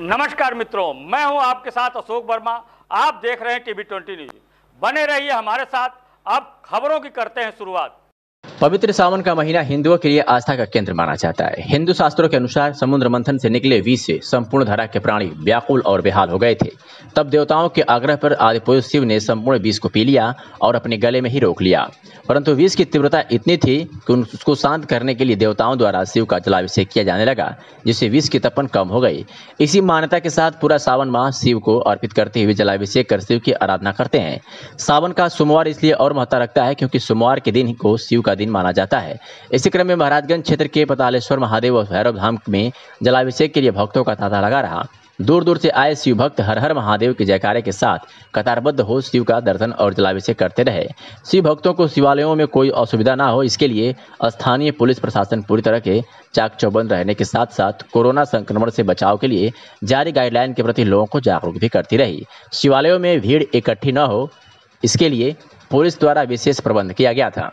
नमस्कार मित्रों मैं हूं आपके साथ अशोक वर्मा आप देख रहे हैं टीवी ट्वेंटी न्यूज बने रहिए हमारे साथ अब खबरों की करते हैं शुरुआत पवित्र सावन का महीना हिंदुओं के लिए आस्था का केंद्र माना जाता है हिंदू शास्त्रों के अनुसार समुद्र मंथन से निकले वीज से संपूर्ण धारा के प्राणी व्याकुल और बेहाल हो गए थे तब देवताओं के आग्रह पर आदिपुरुष शिव ने संपूर्ण बीज को पी लिया और अपने गले में ही रोक लिया परंतु बीज की तीव्रता इतनी थी कि उसको शांत करने के लिए देवताओं द्वारा शिव का जलाभिषेक किया जाने लगा जिससे विष की तपन कम हो गई इसी मान्यता के साथ पूरा सावन माह शिव को अर्पित करते हुए जलाभिषेक कर शिव की आराधना करते हैं सावन का सोमवार इसलिए और महत्व रखता है क्योंकि सोमवार के दिन को शिव का दिन दिन माना जाता है इसी क्रम में महाराजगंज क्षेत्र के पतालेश्वर महादेव और भैरव धाम में जलाभिषेक के लिए भक्तों का तांता लगा रहा दूर दूर से आए शिव भक्त हर हर महादेव के जयकारे के साथ कतारबद्ध हो शिव का दर्शन और जलाभिषेक करते रहे शिव भक्तों को शिवालयों में कोई असुविधा ना हो इसके लिए स्थानीय पुलिस प्रशासन पूरी तरह के चाक चौबंद रहने के साथ साथ कोरोना संक्रमण से बचाव के लिए जारी गाइडलाइन के प्रति लोगों को जागरूक भी करती रही शिवालयों में भीड़ इकट्ठी न हो इसके लिए पुलिस द्वारा विशेष प्रबंध किया गया था